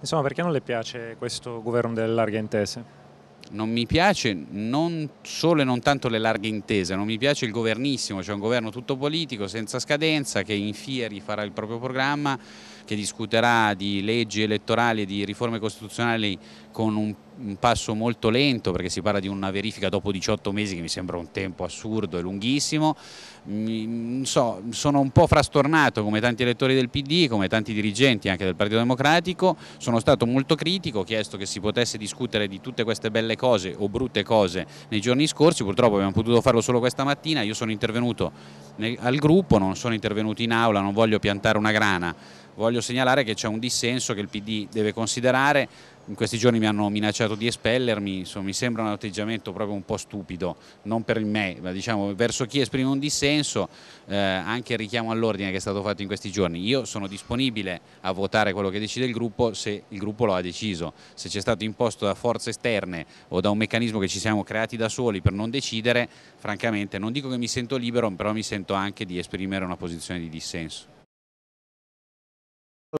Insomma, perché non le piace questo governo delle larghe intese? non mi piace non solo e non tanto le larghe intese, non mi piace il governissimo, cioè un governo tutto politico, senza scadenza, che in fieri farà il proprio programma, che discuterà di leggi elettorali e di riforme costituzionali con un, un passo molto lento, perché si parla di una verifica dopo 18 mesi che mi sembra un tempo assurdo e lunghissimo. so, sono un po' frastornato come tanti elettori del PD, come tanti dirigenti anche del Partito Democratico, sono stato molto critico, ho chiesto che si potesse discutere di tutte queste belle cose o brutte cose nei giorni scorsi, purtroppo abbiamo potuto farlo solo questa mattina, io sono intervenuto nel, al gruppo, non sono intervenuto in aula, non voglio piantare una grana voglio segnalare che c'è un dissenso che il PD deve considerare, in questi giorni mi hanno minacciato di espellermi, Insomma, mi sembra un atteggiamento proprio un po' stupido, non per me, ma diciamo verso chi esprime un dissenso, eh, anche il richiamo all'ordine che è stato fatto in questi giorni. Io sono disponibile a votare quello che decide il gruppo se il gruppo lo ha deciso, se c'è stato imposto da forze esterne o da un meccanismo che ci siamo creati da soli per non decidere, francamente non dico che mi sento libero, però mi sento anche di esprimere una posizione di dissenso.